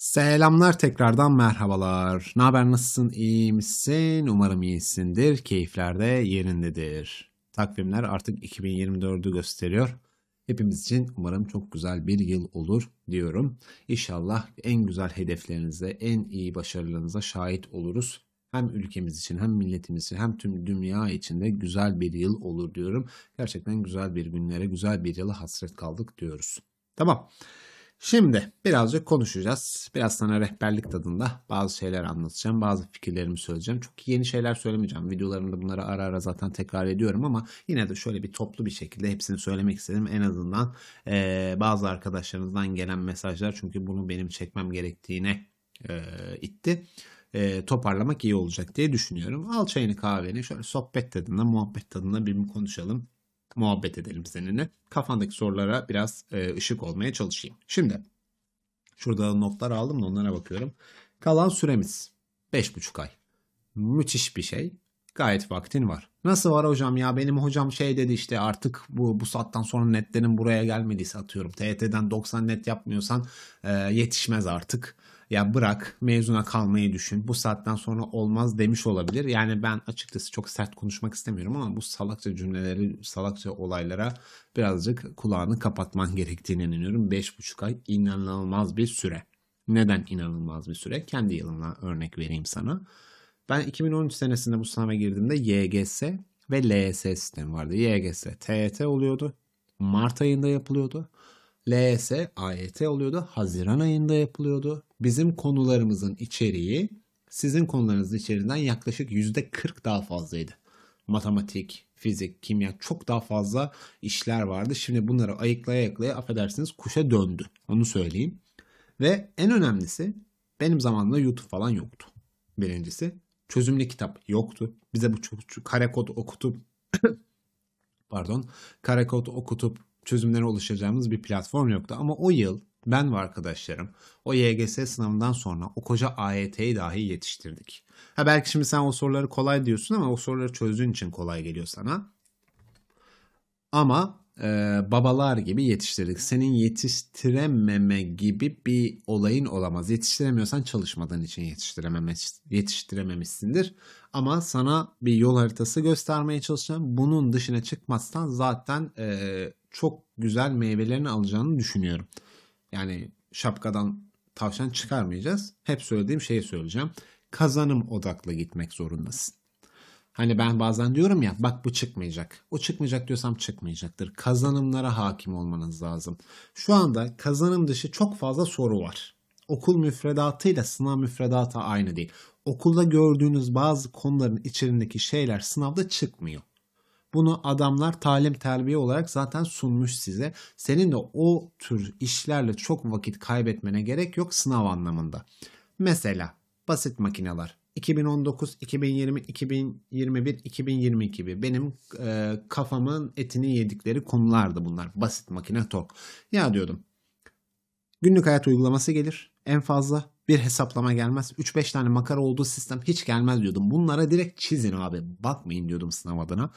Selamlar tekrardan merhabalar. Ne haber nasılsın iyi misin? Umarım iyisindir. Keyifler de yerindedir. Takvimler artık 2024'ü gösteriyor. Hepimiz için umarım çok güzel bir yıl olur diyorum. İnşallah en güzel hedeflerinize, en iyi başarılarınıza şahit oluruz. Hem ülkemiz için hem milletimiz için hem tüm dünya için de güzel bir yıl olur diyorum. Gerçekten güzel bir günlere, güzel bir yıla hasret kaldık diyoruz. Tamam. Şimdi birazcık konuşacağız. Biraz sana rehberlik tadında bazı şeyler anlatacağım. Bazı fikirlerimi söyleyeceğim. Çok yeni şeyler söylemeyeceğim. Videolarımda bunları ara ara zaten tekrar ediyorum ama yine de şöyle bir toplu bir şekilde hepsini söylemek istedim. En azından e, bazı arkadaşlarınızdan gelen mesajlar çünkü bunu benim çekmem gerektiğine e, itti e, toparlamak iyi olacak diye düşünüyorum. Al çayını kahveni şöyle sohbet tadında muhabbet tadında bir konuşalım muhabbet edelim seninle. Kafandaki sorulara biraz e, ışık olmaya çalışayım. Şimdi şurada notlar aldım da onlara bakıyorum. Kalan süremiz 5,5 ay. Müthiş bir şey. Gayet vaktin var. Nasıl var hocam ya benim hocam şey dedi işte artık bu, bu saatten sonra netlerin buraya gelmediyse atıyorum. TYT'den 90 net yapmıyorsan e, yetişmez artık ya bırak mezuna kalmayı düşün bu saatten sonra olmaz demiş olabilir. Yani ben açıkçası çok sert konuşmak istemiyorum ama bu salakça cümleleri salakça olaylara birazcık kulağını kapatman gerektiğine inanıyorum. 5,5 ay inanılmaz bir süre. Neden inanılmaz bir süre? Kendi yılımla örnek vereyim sana. Ben 2013 senesinde bu sınava girdiğimde YGS ve LS sistemi vardı. YGS TET oluyordu. Mart ayında yapılıyordu. LYS, AYT e oluyordu. Haziran ayında yapılıyordu. Bizim konularımızın içeriği sizin konularınızın içeriğinden yaklaşık %40 daha fazlaydı. Matematik, fizik, kimya çok daha fazla işler vardı. Şimdi bunları ayıklaya ayıklaya affedersiniz kuşa döndü. Onu söyleyeyim. Ve en önemlisi benim zamanımda YouTube falan yoktu. Birincisi çözümlü kitap yoktu. Bize bu çok, kare kod okutup pardon kare kod okutup çözümlere ulaşacağımız bir platform yoktu. Ama o yıl ben ve arkadaşlarım o YGS sınavından sonra o koca AYT'yi dahi yetiştirdik. Ha belki şimdi sen o soruları kolay diyorsun ama o soruları çözdüğün için kolay geliyor sana. Ama e, babalar gibi yetiştirdik. Senin yetiştirememe gibi bir olayın olamaz. Yetiştiremiyorsan çalışmadığın için yetiştirememişsindir. Ama sana bir yol haritası göstermeye çalışacağım. Bunun dışına çıkmazsan zaten e, çok güzel meyvelerini alacağını düşünüyorum. Yani şapkadan tavşan çıkarmayacağız. Hep söylediğim şeyi söyleyeceğim. Kazanım odaklı gitmek zorundasın. Hani ben bazen diyorum ya bak bu çıkmayacak. O çıkmayacak diyorsam çıkmayacaktır. Kazanımlara hakim olmanız lazım. Şu anda kazanım dışı çok fazla soru var. Okul müfredatıyla sınav müfredatı aynı değil. Okulda gördüğünüz bazı konuların içerisindeki şeyler sınavda çıkmıyor. Bunu adamlar talim terbiye olarak zaten sunmuş size. Senin de o tür işlerle çok vakit kaybetmene gerek yok sınav anlamında. Mesela basit makineler. 2019, 2020, 2021, 2022 gibi benim e, kafamın etini yedikleri konulardı bunlar. Basit makine tok. Ya diyordum. Günlük hayat uygulaması gelir en fazla. Bir hesaplama gelmez. 3-5 tane makara olduğu sistem hiç gelmez diyordum. Bunlara direkt çizin abi. Bakmayın diyordum sınav adına.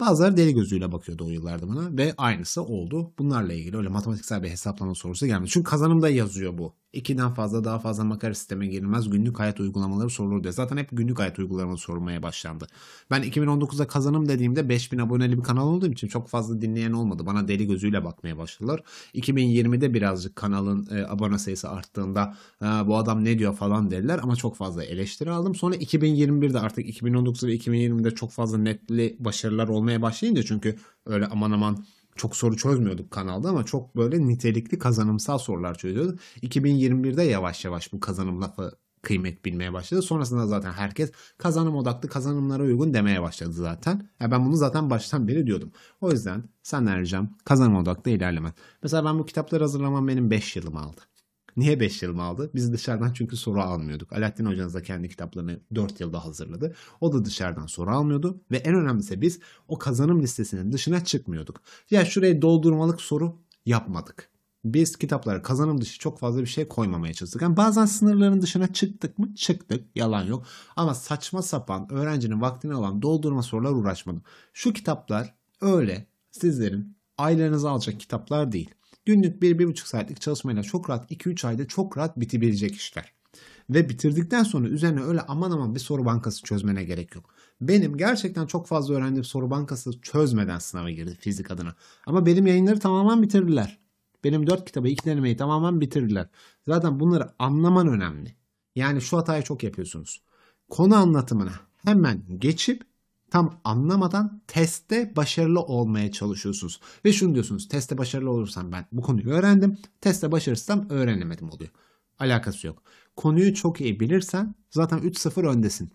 Bazıları deli gözüyle bakıyordu o yıllarda buna ve aynısı oldu. Bunlarla ilgili öyle matematiksel bir hesaplama sorusu gelmedi. Çünkü kazanımda yazıyor bu. İkiden fazla daha fazla makara sisteme girilmez. Günlük hayat uygulamaları sorulur diye. Zaten hep günlük hayat uygulamaları sormaya başlandı. Ben 2019'da kazanım dediğimde 5000 aboneli bir kanal olduğum için çok fazla dinleyen olmadı. Bana deli gözüyle bakmaya başladılar. 2020'de birazcık kanalın e, abone sayısı arttığında e, bu adam ne diyor falan dediler ama çok fazla eleştiri aldım. Sonra 2021'de artık 2019 ve 2020'de çok fazla netli başarılar olmaya başlayınca çünkü öyle aman aman çok soru çözmüyorduk kanalda ama çok böyle nitelikli kazanımsal sorular çözüyorduk. 2021'de yavaş yavaş bu kazanım lafı kıymet bilmeye başladı. Sonrasında zaten herkes kazanım odaklı kazanımlara uygun demeye başladı zaten. Ya ben bunu zaten baştan beri diyordum. O yüzden senden ricam kazanım odaklı ilerlemen. Mesela ben bu kitapları hazırlamam benim 5 yılımı aldı. Niye 5 yıl mı aldı? Biz dışarıdan çünkü soru almıyorduk. Alaaddin hocanız da kendi kitaplarını 4 yılda hazırladı. O da dışarıdan soru almıyordu. Ve en önemlisi biz o kazanım listesinin dışına çıkmıyorduk. Ya şuraya doldurmalık soru yapmadık. Biz kitaplara kazanım dışı çok fazla bir şey koymamaya çalıştık. Yani bazen sınırların dışına çıktık mı? Çıktık. Yalan yok. Ama saçma sapan öğrencinin vaktini alan doldurma sorular uğraşmadım. Şu kitaplar öyle sizlerin aylarınızı alacak kitaplar değil. Günlük 1-1,5 saatlik çalışmayla çok rahat 2-3 ayda çok rahat bitebilecek işler. Ve bitirdikten sonra üzerine öyle aman aman bir soru bankası çözmene gerek yok. Benim gerçekten çok fazla öğrendiğim soru bankası çözmeden sınava girdi fizik adına. Ama benim yayınları tamamen bitirdiler. Benim 4 kitabı, 2 denemeyi tamamen bitirdiler. Zaten bunları anlaman önemli. Yani şu hatayı çok yapıyorsunuz. Konu anlatımına hemen geçip tam anlamadan testte başarılı olmaya çalışıyorsunuz. Ve şunu diyorsunuz testte başarılı olursam ben bu konuyu öğrendim. Testte başarısızsam öğrenemedim oluyor. Alakası yok. Konuyu çok iyi bilirsen zaten 3-0 öndesin.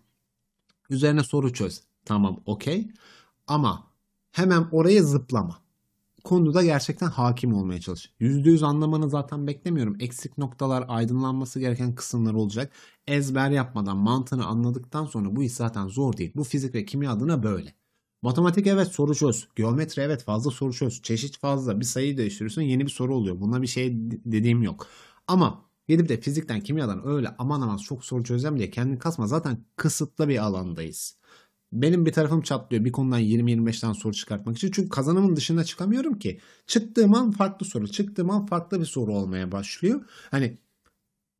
Üzerine soru çöz. Tamam okey. Ama hemen oraya zıplama konuda gerçekten hakim olmaya çalış. Yüzde yüz anlamanı zaten beklemiyorum. Eksik noktalar, aydınlanması gereken kısımlar olacak. Ezber yapmadan, mantığını anladıktan sonra bu iş zaten zor değil. Bu fizik ve kimya adına böyle. Matematik evet soru çöz. Geometri evet fazla soru çöz. Çeşit fazla. Bir sayıyı değiştiriyorsun yeni bir soru oluyor. Buna bir şey dediğim yok. Ama gidip de fizikten kimyadan öyle aman aman çok soru çözeceğim diye kendini kasma. Zaten kısıtlı bir alandayız. Benim bir tarafım çatlıyor bir konudan 20-25'ten 25 soru çıkartmak için. Çünkü kazanımın dışına çıkamıyorum ki. Çıktığım an farklı soru, çıktığım an farklı bir soru olmaya başlıyor. Hani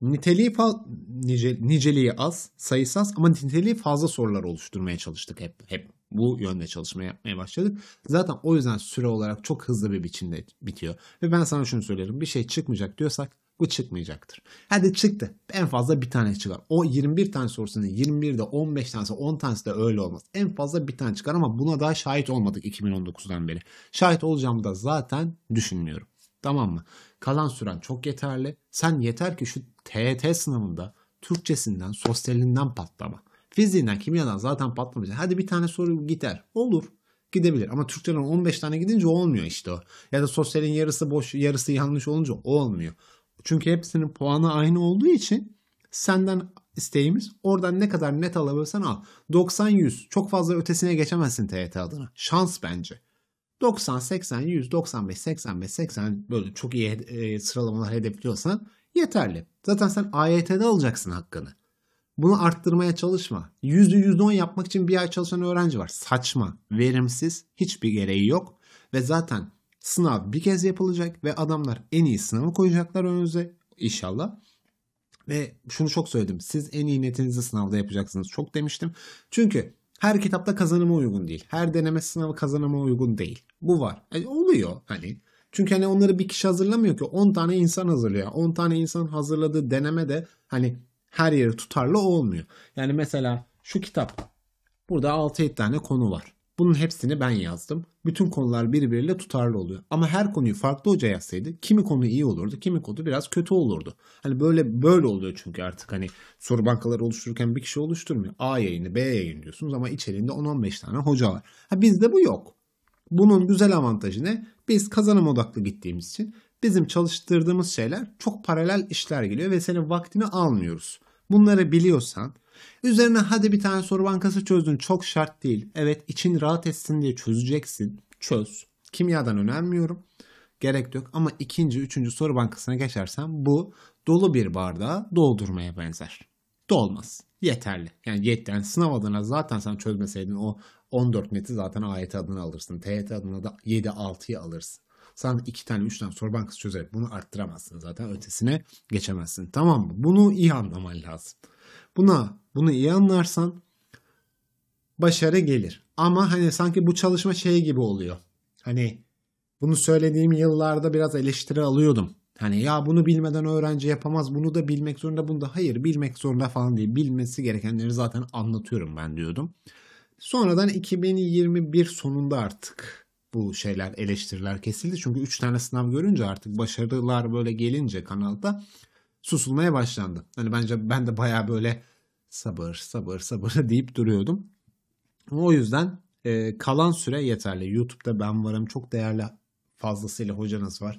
niteliği fa- nice- niceliği az, sayısı az ama niteliği fazla sorular oluşturmaya çalıştık hep hep bu yönde çalışma yapmaya başladık. Zaten o yüzden süre olarak çok hızlı bir biçimde bitiyor. Ve ben sana şunu söylerim. Bir şey çıkmayacak diyorsak bu çıkmayacaktır. Hadi çıktı. En fazla bir tane çıkar. O 21 tane sorusunun 21'de 15 tanesi 10 tanesi de öyle olmaz. En fazla bir tane çıkar ama buna daha şahit olmadık 2019'dan beri. Şahit olacağımı da zaten düşünmüyorum. Tamam mı? Kalan süren çok yeterli. Sen yeter ki şu TET sınavında Türkçesinden, sosyalinden patlama. Fiziğinden, kimyadan zaten patlamayacak. Hadi bir tane soru gider. Olur gidebilir. Ama Türkçeden 15 tane gidince olmuyor işte o. Ya da sosyalin yarısı boş, yarısı yanlış olunca olmuyor. Çünkü hepsinin puanı aynı olduğu için senden isteğimiz oradan ne kadar net alabilirsen al. 90-100 çok fazla ötesine geçemezsin TYT adına. Şans bence. 90, 80, 100, 95, 85, 80 böyle çok iyi e, sıralamalar hedefliyorsan yeterli. Zaten sen AYT'de alacaksın hakkını. Bunu arttırmaya çalışma. 100 %110 yapmak için bir ay çalışan öğrenci var. Saçma, verimsiz, hiçbir gereği yok. Ve zaten Sınav bir kez yapılacak ve adamlar en iyi sınavı koyacaklar önünüze inşallah. Ve şunu çok söyledim. Siz en iyi netinizi sınavda yapacaksınız. Çok demiştim. Çünkü her kitapta kazanıma uygun değil. Her deneme sınavı kazanıma uygun değil. Bu var. Yani e, oluyor hani. Çünkü hani onları bir kişi hazırlamıyor ki 10 tane insan hazırlıyor. 10 tane insan hazırladığı deneme de hani her yeri tutarlı olmuyor. Yani mesela şu kitap burada 6-7 tane konu var. Bunun hepsini ben yazdım. Bütün konular birbiriyle tutarlı oluyor. Ama her konuyu farklı hoca yazsaydı kimi konu iyi olurdu, kimi konu biraz kötü olurdu. Hani böyle böyle oluyor çünkü artık hani soru bankaları oluştururken bir kişi oluşturmuyor. A yayını, B yayını diyorsunuz ama içeriğinde 10-15 tane hoca var. Ha bizde bu yok. Bunun güzel avantajı ne? Biz kazanım odaklı gittiğimiz için bizim çalıştırdığımız şeyler çok paralel işler geliyor ve senin vaktini almıyoruz. Bunları biliyorsan Üzerine hadi bir tane soru bankası çözdün çok şart değil. Evet için rahat etsin diye çözeceksin. Çöz. Kimyadan önermiyorum. Gerek yok ama ikinci, üçüncü soru bankasına geçersen bu dolu bir bardağı doldurmaya benzer. Dolmaz. Yeterli. Yani yetten yani sınav adına zaten sen çözmeseydin o 14 neti zaten AYT e adına alırsın. TYT e adına da 7-6'yı alırsın. Sen iki tane üç tane soru bankası çözerek bunu arttıramazsın zaten ötesine geçemezsin. Tamam mı? Bunu iyi anlaman lazım. Buna bunu iyi anlarsan başarı gelir. Ama hani sanki bu çalışma şey gibi oluyor. Hani bunu söylediğim yıllarda biraz eleştiri alıyordum. Hani ya bunu bilmeden öğrenci yapamaz, bunu da bilmek zorunda, bunu da hayır bilmek zorunda falan değil. Bilmesi gerekenleri zaten anlatıyorum ben diyordum. Sonradan 2021 sonunda artık bu şeyler eleştiriler kesildi. Çünkü 3 tane sınav görünce artık başarılar böyle gelince kanalda susulmaya başlandı. Hani bence ben de baya böyle sabır sabır sabır deyip duruyordum. O yüzden e, kalan süre yeterli. YouTube'da ben varım. Çok değerli fazlasıyla hocanız var.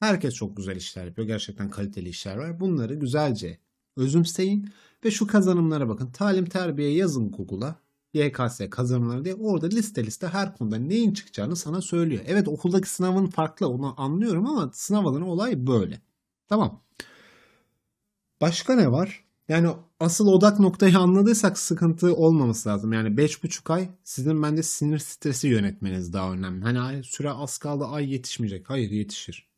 Herkes çok güzel işler yapıyor. Gerçekten kaliteli işler var. Bunları güzelce özümseyin ve şu kazanımlara bakın. Talim terbiye yazın Google'a. YKS kazanımları diye orada liste liste her konuda neyin çıkacağını sana söylüyor. Evet okuldaki sınavın farklı onu anlıyorum ama sınav alanı olay böyle. Tamam. Başka ne var? Yani asıl odak noktayı anladıysak sıkıntı olmaması lazım. Yani 5,5 ay sizin bende sinir stresi yönetmeniz daha önemli. Hani süre az kaldı ay yetişmeyecek. Hayır yetişir.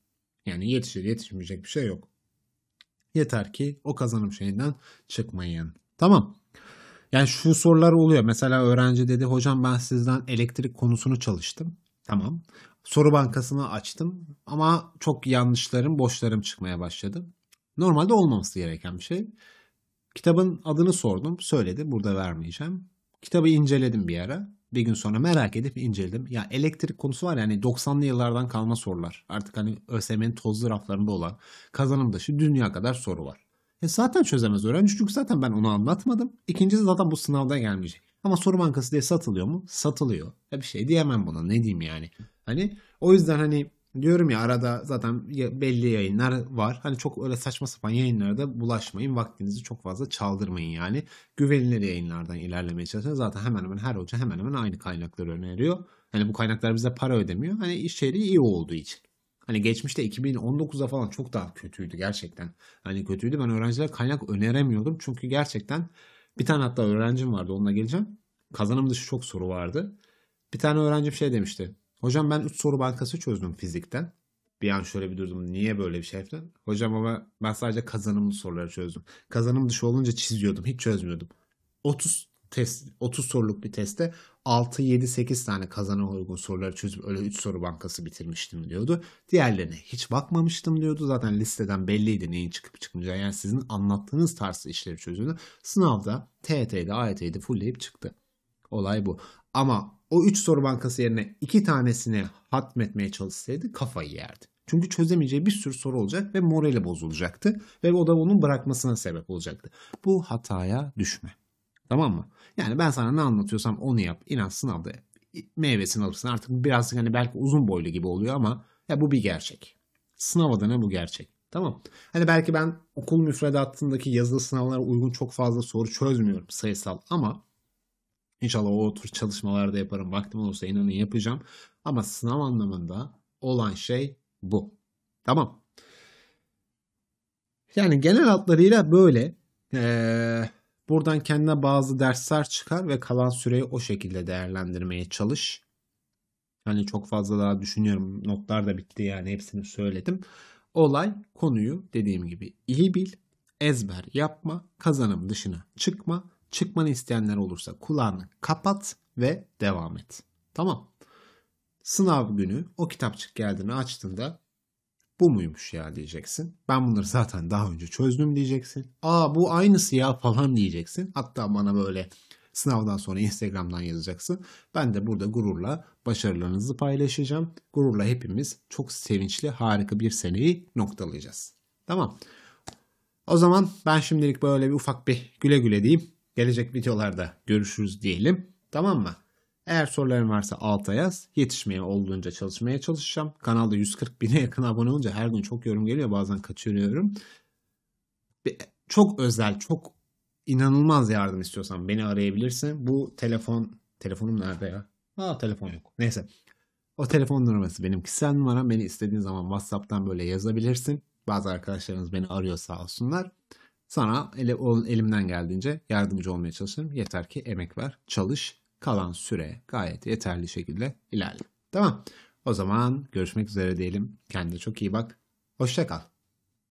Yani yetişir yetişmeyecek bir şey yok. Yeter ki o kazanım şeyinden çıkmayın. Tamam. Yani şu sorular oluyor. Mesela öğrenci dedi hocam ben sizden elektrik konusunu çalıştım. Tamam. Soru bankasını açtım ama çok yanlışlarım, boşlarım çıkmaya başladı. Normalde olmaması gereken bir şey. Kitabın adını sordum. Söyledi. Burada vermeyeceğim. Kitabı inceledim bir ara. Bir gün sonra merak edip inceledim. Ya elektrik konusu var yani 90'lı yıllardan kalma sorular. Artık hani ÖSYM'nin tozlu raflarında olan kazanım dışı dünya kadar soru var. E zaten çözemez öğrenci çünkü zaten ben onu anlatmadım. İkincisi zaten bu sınavda gelmeyecek. Ama soru bankası diye satılıyor mu? Satılıyor. Ya bir şey diyemem buna ne diyeyim yani. Hani o yüzden hani diyorum ya arada zaten belli yayınlar var. Hani çok öyle saçma sapan yayınlarda bulaşmayın. Vaktinizi çok fazla çaldırmayın yani. Güvenilir yayınlardan ilerlemeye çalışın. Zaten hemen hemen her hoca hemen hemen aynı kaynakları öneriyor. Hani bu kaynaklar bize para ödemiyor. Hani işleri iyi olduğu için. Hani geçmişte 2019'da falan çok daha kötüydü gerçekten. Hani kötüydü. Ben öğrencilere kaynak öneremiyordum. Çünkü gerçekten bir tane hatta öğrencim vardı onunla geleceğim. Kazanım dışı çok soru vardı. Bir tane öğrencim şey demişti. Hocam ben 3 soru bankası çözdüm fizikten. Bir an şöyle bir durdum. Niye böyle bir şey yaptın? Hocam ama ben sadece kazanımlı soruları çözdüm. Kazanım dışı olunca çiziyordum. Hiç çözmüyordum. 30 test 30 soruluk bir teste 6 7 8 tane kazana uygun soruları çözüp öyle 3 soru bankası bitirmiştim diyordu. Diğerlerine hiç bakmamıştım diyordu. Zaten listeden belliydi neyin çıkıp çıkmayacağı. Yani sizin anlattığınız tarzı işleri çözüldü. Sınavda TET'de, AET'de fullleyip çıktı. Olay bu. Ama o 3 soru bankası yerine 2 tanesini hatmetmeye çalışsaydı kafayı yerdi. Çünkü çözemeyeceği bir sürü soru olacak ve morali bozulacaktı. Ve o da onun bırakmasına sebep olacaktı. Bu hataya düşme. Tamam mı? Yani ben sana ne anlatıyorsam onu yap. İnan sınavda meyvesini alırsın. Artık biraz hani belki uzun boylu gibi oluyor ama ya bu bir gerçek. Sınav adına bu gerçek. Tamam. Hani belki ben okul müfredatındaki yazılı sınavlara uygun çok fazla soru çözmüyorum sayısal ama İnşallah o tür çalışmalarda yaparım. Vaktim olursa inanın yapacağım. Ama sınav anlamında olan şey bu. Tamam. Yani genel hatlarıyla böyle. Ee, buradan kendine bazı dersler çıkar ve kalan süreyi o şekilde değerlendirmeye çalış. Hani çok fazla daha düşünüyorum. Notlar da bitti yani hepsini söyledim. Olay konuyu dediğim gibi iyi bil, ezber yapma, kazanım dışına çıkma Çıkmanı isteyenler olursa kulağını kapat ve devam et. Tamam. Sınav günü o kitapçık geldiğini açtığında bu muymuş ya diyeceksin. Ben bunları zaten daha önce çözdüm diyeceksin. Aa bu aynısı ya falan diyeceksin. Hatta bana böyle sınavdan sonra Instagram'dan yazacaksın. Ben de burada gururla başarılarınızı paylaşacağım. Gururla hepimiz çok sevinçli harika bir seneyi noktalayacağız. Tamam. O zaman ben şimdilik böyle bir ufak bir güle güle diyeyim. Gelecek videolarda görüşürüz diyelim. Tamam mı? Eğer soruların varsa alta yaz. Yetişmeye olduğunca çalışmaya çalışacağım. Kanalda 140 bine yakın abone olunca her gün çok yorum geliyor. Bazen kaçırıyorum. Çok özel, çok inanılmaz yardım istiyorsan beni arayabilirsin. Bu telefon, telefonum nerede ya? Aa telefon yok. Neyse. O telefon numarası benim kişisel numaram. Beni istediğin zaman WhatsApp'tan böyle yazabilirsin. Bazı arkadaşlarımız beni arıyor sağ olsunlar. Sana ele, elimden geldiğince yardımcı olmaya çalışırım. Yeter ki emek ver, çalış. Kalan süre gayet yeterli şekilde ilerle. Tamam. O zaman görüşmek üzere diyelim. Kendine çok iyi bak. Hoşçakal.